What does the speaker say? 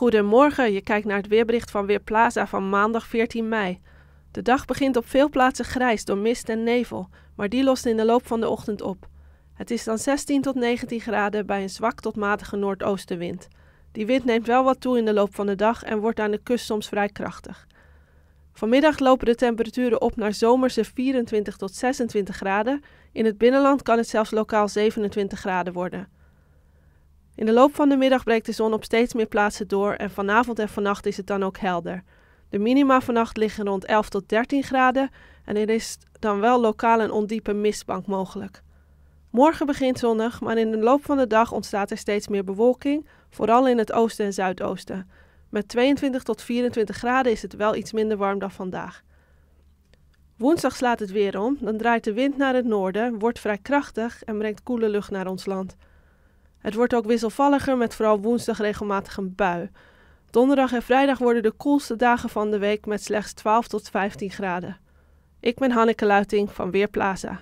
Goedemorgen, je kijkt naar het weerbericht van Weerplaza van maandag 14 mei. De dag begint op veel plaatsen grijs door mist en nevel, maar die lost in de loop van de ochtend op. Het is dan 16 tot 19 graden bij een zwak tot matige noordoostenwind. Die wind neemt wel wat toe in de loop van de dag en wordt aan de kust soms vrij krachtig. Vanmiddag lopen de temperaturen op naar zomerse 24 tot 26 graden. In het binnenland kan het zelfs lokaal 27 graden worden. In de loop van de middag breekt de zon op steeds meer plaatsen door en vanavond en vannacht is het dan ook helder. De minima vannacht liggen rond 11 tot 13 graden en er is dan wel lokaal een ondiepe mistbank mogelijk. Morgen begint zonnig, maar in de loop van de dag ontstaat er steeds meer bewolking, vooral in het oosten en zuidoosten. Met 22 tot 24 graden is het wel iets minder warm dan vandaag. Woensdag slaat het weer om, dan draait de wind naar het noorden, wordt vrij krachtig en brengt koele lucht naar ons land. Het wordt ook wisselvalliger met vooral woensdag regelmatig een bui. Donderdag en vrijdag worden de koelste dagen van de week met slechts 12 tot 15 graden. Ik ben Hanneke Luiting van Weerplaza.